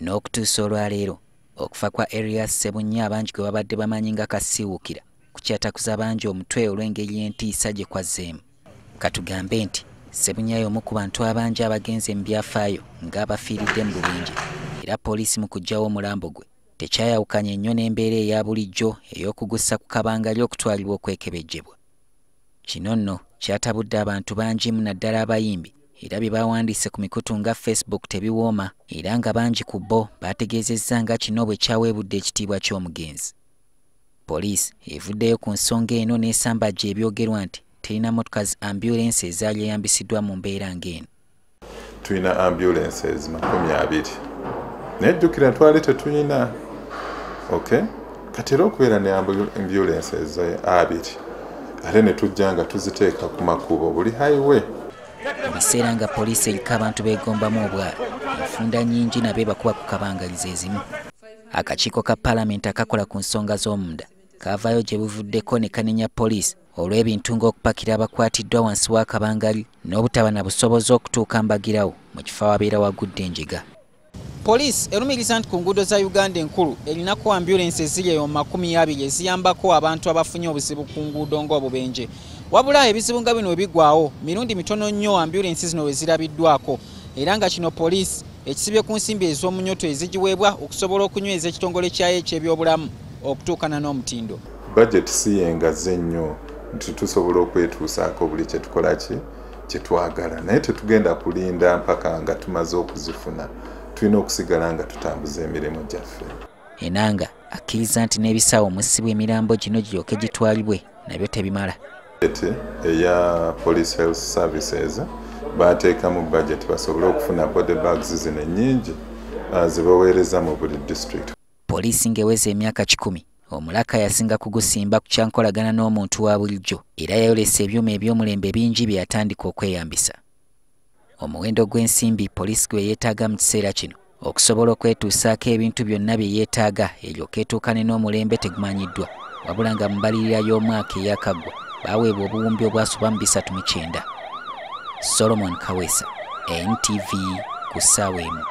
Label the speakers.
Speaker 1: n'okutuusa olwaleero okufa kwa erias sebunya abangi gwe babadde bamanyi nga kasiiwukira kukyatakuza bangi omutwe olw'engeri y'entiisa gye kwazzeemu katugambe nti sebunya y'omu ku bantu abangi abagenze mu byafaayo ng'abafiiridde mu bubinji era poliisi mu kujjawo omulambo gwe tekyayawukanya ennyo n'embeera eya bulijjo ey'okugussa ku kabangali okutwalibwa okwekebejjebwa kino nno kyatabudde abantu bangimu naddala abayimbi era bye bawandiise ku mikutu nga facebook tebiwooma era nga bangi ku bo baategeezezza nga kino bwe kyaweebudde ekitiibwa ky'omugenzi poliisi evuddeyo ku nsonga eno n'esambajja ebyogerwa nti tulina motokazi ambulensi ezaali eyambisiddwa mu mbeera ng'eno
Speaker 2: tulina ambulensi ezi 20 nayejjukira twali tetulina okay kati era okubeera ne ambulensi ez 2 ate ne tujja nga tuziteeka ku makubo buli highway
Speaker 1: biseera nga poliisi eriko abantu beegombamu obwa enfunda nyingi nabe bakuba ku kabangalizo ezimu akakiiko ka paalamenti akakola ku nsonga z'omunda kaavaayo gye buvuddeko ne kanenya poliisi olw'ebintu ng'okupakira abakwatiddwa wansi wa kabangali n'obutaba na busobozi okutuuka mbagirawo mu kifo awabeera wagudde enjiga
Speaker 3: poliisi erumiriza nti ku nguudo za uganda enkulu erinaku ambyulensi eziri eyo mu makumi abiri eziyambako abantu abafunye obuzibu ku nguudo ng'obubenje wabula ebizibu nga bino webiggwawo mirundi mitono nnyo ambulensi zino wezirabiddwako era nga kino poliisi ekisibye ku nsimbi ez'omunyoto ezigiweebwa okusobola okunyweza ekitongole kyayo ekyebyobulamu okutuukana n'omutindo
Speaker 2: budget si yengaze nnyo nti tusobola okwetuusaako buli kyetukolaki kyetwagala naye tetugenda kulinda mpaka nga tumaze okuzifuna tulina okusigala nga tutambuza emirimu gyaffe
Speaker 1: enanga akkiriza nti n'ebisaawo omusibwa emirambo gino gyoke gitwalibwe nabyo tebimala
Speaker 2: budgeti eya police health services bateeka mu budget basobole okufuna body bags zino nyingi uh, zibaweereza mu buli district
Speaker 1: poliisi ngaeweza emyaka kikumi omulaka yasinga kugusimba ku kyankolagana n'omuntu wa bulijjo era yayolesa ebyuma eby'omulembe bingi bye yatandika okweyambisa omuwendo gw'ensimbi poliisi gwe yeetaaga mu kiseera kino okusobola okwetuusaako ebintu byonna bye yeetaaga eryoketuukane n'omulembe tegumanyiddwa wabula nga mbalirira y'omwaka eyakaggwa baweebwa obuwumbi obwasuba mu 39 solomon kaweesa ntv ku ssaawa emu